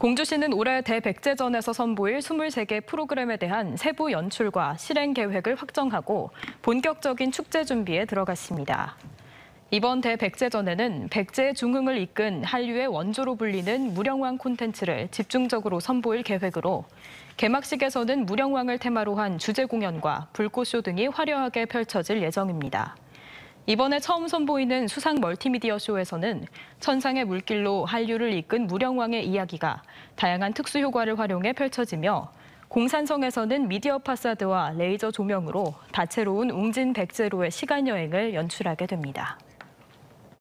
공주시는 올해 대백제전에서 선보일 23개 프로그램에 대한 세부 연출과 실행 계획을 확정하고 본격적인 축제 준비에 들어갔습니다. 이번 대백제전에는 백제 중흥을 이끈 한류의 원조로 불리는 무령왕 콘텐츠를 집중적으로 선보일 계획으로 개막식에서는 무령왕을 테마로 한 주제 공연과 불꽃쇼 등이 화려하게 펼쳐질 예정입니다. 이번에 처음 선보이는 수상 멀티미디어 쇼에서는 천상의 물길로 한류를 이끈 무령왕의 이야기가 다양한 특수 효과를 활용해 펼쳐지며 공산성에서는 미디어 파사드와 레이저 조명으로 다채로운 웅진 백제로의 시간 여행을 연출하게 됩니다.